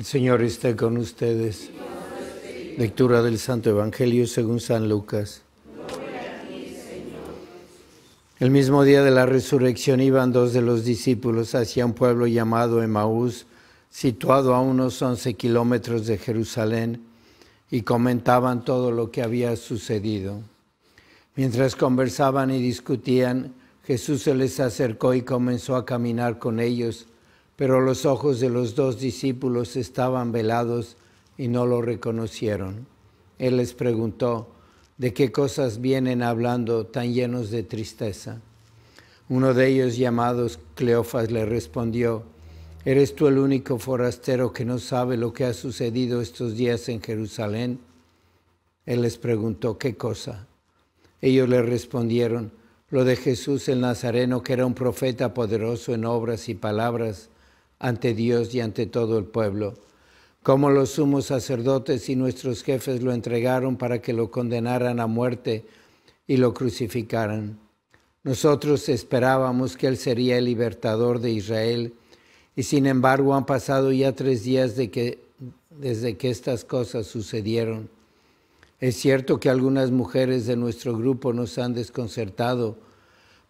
El Señor esté con ustedes. Lectura del Santo Evangelio según San Lucas. El mismo día de la resurrección iban dos de los discípulos hacia un pueblo llamado Emaús, situado a unos once kilómetros de Jerusalén, y comentaban todo lo que había sucedido. Mientras conversaban y discutían, Jesús se les acercó y comenzó a caminar con ellos pero los ojos de los dos discípulos estaban velados y no lo reconocieron. Él les preguntó, ¿de qué cosas vienen hablando tan llenos de tristeza? Uno de ellos, llamado Cleofas, le respondió, ¿eres tú el único forastero que no sabe lo que ha sucedido estos días en Jerusalén? Él les preguntó, ¿qué cosa? Ellos le respondieron, lo de Jesús el Nazareno, que era un profeta poderoso en obras y palabras ante Dios y ante todo el pueblo. Como los sumos sacerdotes y nuestros jefes lo entregaron para que lo condenaran a muerte y lo crucificaran. Nosotros esperábamos que Él sería el libertador de Israel, y sin embargo han pasado ya tres días desde que estas cosas sucedieron. Es cierto que algunas mujeres de nuestro grupo nos han desconcertado,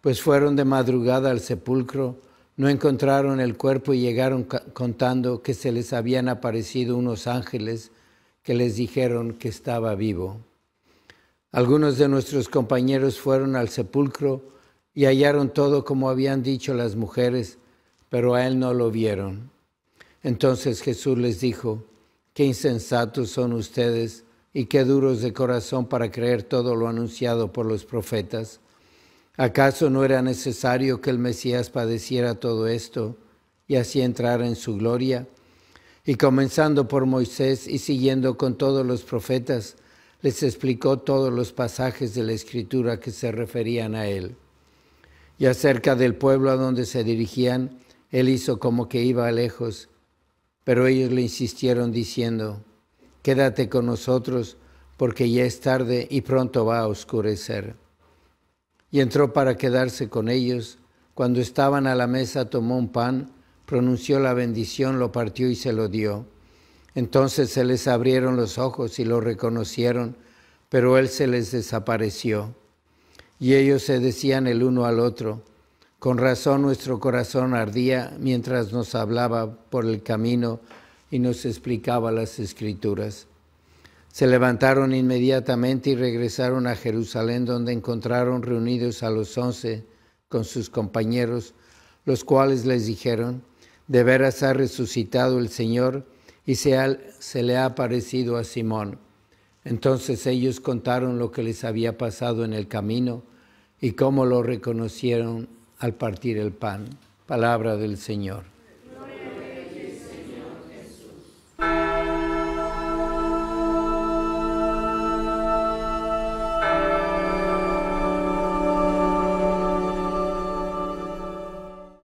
pues fueron de madrugada al sepulcro, no encontraron el cuerpo y llegaron contando que se les habían aparecido unos ángeles que les dijeron que estaba vivo. Algunos de nuestros compañeros fueron al sepulcro y hallaron todo como habían dicho las mujeres, pero a él no lo vieron. Entonces Jesús les dijo, qué insensatos son ustedes y qué duros de corazón para creer todo lo anunciado por los profetas. ¿Acaso no era necesario que el Mesías padeciera todo esto y así entrara en su gloria? Y comenzando por Moisés y siguiendo con todos los profetas, les explicó todos los pasajes de la escritura que se referían a él. Y acerca del pueblo a donde se dirigían, él hizo como que iba lejos, pero ellos le insistieron diciendo, Quédate con nosotros, porque ya es tarde y pronto va a oscurecer y entró para quedarse con ellos. Cuando estaban a la mesa tomó un pan, pronunció la bendición, lo partió y se lo dio. Entonces se les abrieron los ojos y lo reconocieron, pero él se les desapareció. Y ellos se decían el uno al otro, con razón nuestro corazón ardía mientras nos hablaba por el camino y nos explicaba las escrituras. Se levantaron inmediatamente y regresaron a Jerusalén, donde encontraron reunidos a los once con sus compañeros, los cuales les dijeron, de veras ha resucitado el Señor y se, le ha aparecido a Simón. Entonces ellos contaron lo que les había pasado en el camino y cómo lo reconocieron al partir el pan. Palabra del Señor.